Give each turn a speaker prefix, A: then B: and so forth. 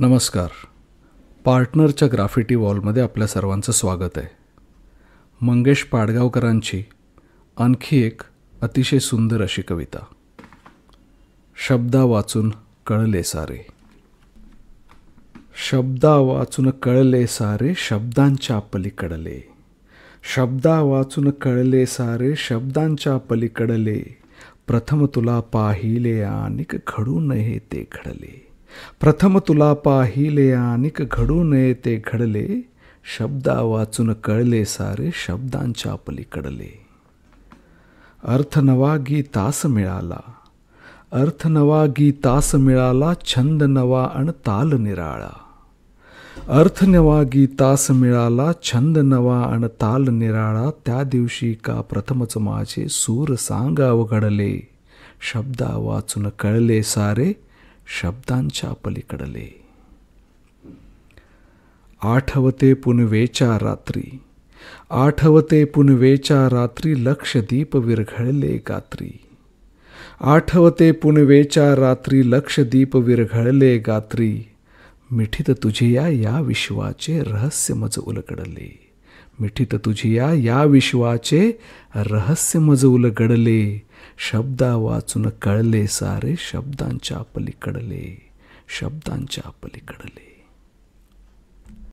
A: नमस्कार पार्टनरच्या ग्राफिटी वॉलमध्ये आपल्या सर्वांचं स्वागत आहे मंगेश पाडगावकरांची आणखी एक अतिशय सुंदर अशी कविता शब्दा वाचून कळले सारे शब्दा वाचून कळले सारे शब्दांच्या पलीकडले शब्दा वाचून कळले सारे शब्दांच्या पलीकडले प्रथम तुला पाहिले आणि घडू नये ते घडले प्रथम तुला पाहिले आणिक घडू नये ते घडले शब्दा वाचून कळले सारे शब्दांच्या पलीकडले अर्थ नवागी तास मिळाला अर्थ नवागी तास मिळाला छंद नवा अण ताल निराळा अर्थ नवा तास मिळाला छंद नवा अण ताल निराळा त्या दिवशी का प्रथमच माझे सूर सांगाव घडले शब्दा वाचून कळले सारे शब्दांच्या पलीकडले आठवते पुनवेच्या रात्री आठवते पुनवेच्या रात्री लक्षदीप विरघळले गात्री आठवते पुनवेच्या रात्री लक्षदीप विरघळले गात्री मिठीत तुझे या विश्वाचे रहस्यमज उलगडले मिठीत तुझी या विश्वाचे रहस्य मजवलं घडले शब्दा वाचून कळले सारे शब्दांच्या पलीकडले शब्दांच्या पलीकडले